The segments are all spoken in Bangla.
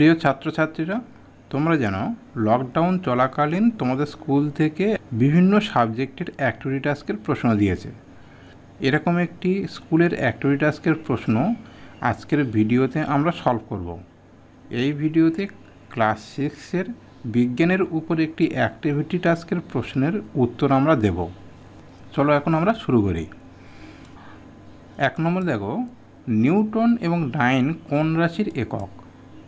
প্রিয় ছাত্রছাত্রীরা তোমরা যেন লকডাউন চলাকালীন তোমাদের স্কুল থেকে বিভিন্ন সাবজেক্টের অ্যাক্টিভিটি টাস্কের প্রশ্ন দিয়েছে এরকম একটি স্কুলের অ্যাক্টিভিটি টাস্কের প্রশ্ন আজকের ভিডিওতে আমরা সলভ করব এই ভিডিওতে ক্লাস সিক্সের বিজ্ঞানের উপর একটি অ্যাক্টিভিটি টাস্কের প্রশ্নের উত্তর আমরা দেব চলো এখন আমরা শুরু করি এক নম্বর দেখো নিউটন এবং ডাইন কোন রাশির একক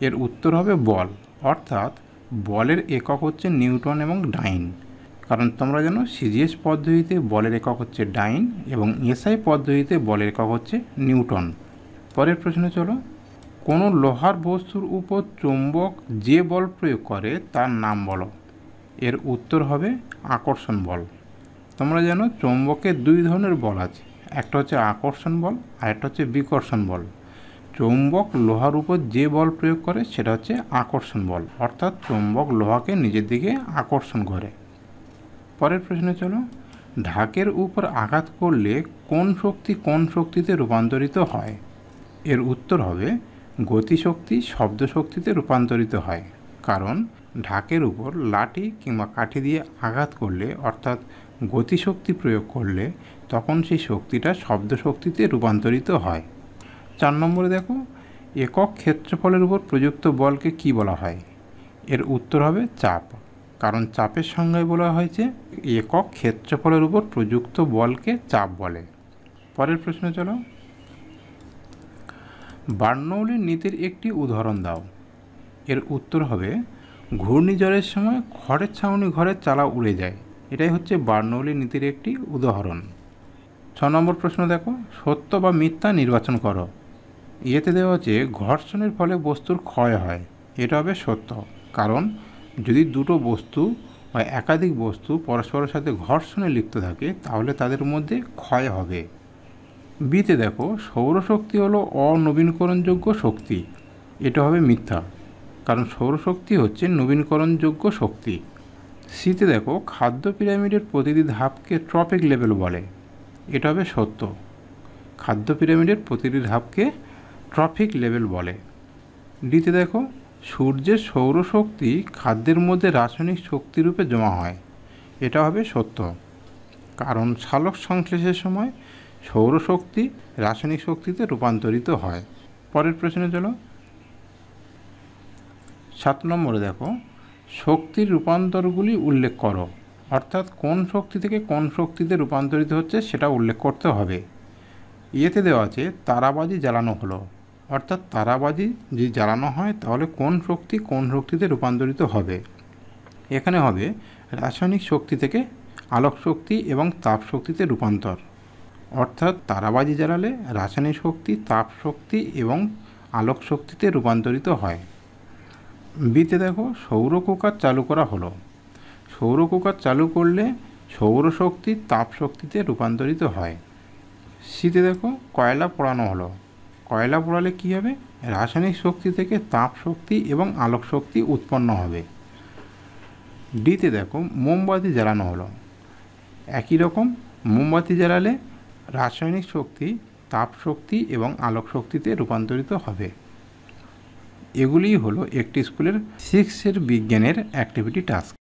এর উত্তর হবে বল অর্থাৎ বলের একক হচ্ছে নিউটন এবং ডাইন কারণ তোমরা জানো সিজিএস পদ্ধতিতে বলের একক হচ্ছে ডাইন এবং এসআই পদ্ধতিতে বলের একক হচ্ছে নিউটন পরের প্রশ্নে চলো কোনো লোহার বস্তুর উপর চুম্বক যে বল প্রয়োগ করে তার নাম বলো এর উত্তর হবে আকর্ষণ বল তোমরা জানো চুম্বকের দুই ধরনের বল আছে একটা হচ্ছে আকর্ষণ বল আর একটা হচ্ছে বিকর্ষণ বল চৌম্বক লোহার উপর যে বল প্রয়োগ করে সেটা হচ্ছে আকর্ষণ বল অর্থাৎ চৌম্বক লোহাকে নিজের দিকে আকর্ষণ করে পরের প্রশ্নে চলো ঢাকের উপর আঘাত করলে কোন শক্তি কোন শক্তিতে রূপান্তরিত হয় এর উত্তর হবে গতিশক্তি শব্দ শক্তিতে রূপান্তরিত হয় কারণ ঢাকের উপর লাঠি কিংবা কাঠি দিয়ে আঘাত করলে অর্থাৎ গতিশক্তি প্রয়োগ করলে তখন সেই শক্তিটা শব্দ শক্তিতে রূপান্তরিত হয় চার নম্বরে দেখো একক ক্ষেত্রফলের উপর প্রযুক্ত বলকে কি বলা হয় এর উত্তর হবে চাপ কারণ চাপের সংজ্ঞায় বলা হয়েছে একক ক্ষেত্রফলের উপর প্রযুক্ত বলকে চাপ বলে পরের প্রশ্ন চলো বার্নৌলির নীতির একটি উদাহরণ দাও এর উত্তর হবে ঘূর্ণিঝড়ের সময় খড়ের ছাউনি ঘরের চালা উড়ে যায় এটাই হচ্ছে বার্নৌলি নীতির একটি উদাহরণ ছ নম্বর প্রশ্ন দেখো সত্য বা মিথ্যা নির্বাচন করো ইয়েতে দেওয়া যে ঘর্ষণের ফলে বস্তুর ক্ষয় হয় এটা হবে সত্য কারণ যদি দুটো বস্তু বা একাধিক বস্তু পরস্পরের সাথে ঘর্ষণে লিপ্ত থাকে তাহলে তাদের মধ্যে ক্ষয় হবে বিতে দেখো সৌরশক্তি হলো অনবীকরণযোগ্য শক্তি এটা হবে মিথ্যা কারণ সৌরশক্তি হচ্ছে নবীনকরণযোগ্য শক্তি শীতে দেখো খাদ্য পিরামিডের প্রতিটি ধাপকে ট্রপিক লেভেল বলে এটা হবে সত্য খাদ্য পিরামিডের প্রতিটি ধাপকে ট্রফিক লেভেল বলে ডিতে দেখো সূর্যের সৌরশক্তি খাদ্যের মধ্যে রাসায়নিক শক্তিরূপে জমা হয় এটা হবে সত্য কারণ সালক সংশ্লেষের সময় সৌরশক্তি রাসায়নিক শক্তিতে রূপান্তরিত হয় পরের প্রশ্নে চলো সাত নম্বরে দেখো শক্তির রূপান্তরগুলি উল্লেখ করো অর্থাৎ কোন শক্তি থেকে কোন শক্তিতে রূপান্তরিত হচ্ছে সেটা উল্লেখ করতে হবে ইয়েতে দেওয়া আছে তারাবাজি জ্বালানো হলো অর্থাৎ তারাবাজি যদি জ্বালানো হয় তাহলে কোন শক্তি কোন শক্তিতে রূপান্তরিত হবে এখানে হবে রাসায়নিক শক্তি থেকে আলোক শক্তি এবং তাপ শক্তিতে রূপান্তর অর্থাৎ তারাবাজি জ্বালালে রাসায়নিক শক্তি তাপ শক্তি এবং আলোক শক্তিতে রূপান্তরিত হয় বিতে দেখো সৌর কুকার চালু করা হলো সৌর কুকার চালু করলে সৌরশক্তি তাপ শক্তিতে রূপান্তরিত হয় শীতে দেখো কয়লা পোড়ানো হলো কয়লা পোড়ালে কী হবে রাসায়নিক শক্তি থেকে তাপ শক্তি এবং আলোক শক্তি উৎপন্ন হবে ডিতে দেখো মোমবাতি জ্বালানো হলো একই রকম মোমবাতি জ্বালালে রাসায়নিক শক্তি তাপ শক্তি এবং আলোক শক্তিতে রূপান্তরিত হবে এগুলিই হলো একটি স্কুলের সিক্সের বিজ্ঞানের অ্যাক্টিভিটি টাস্ক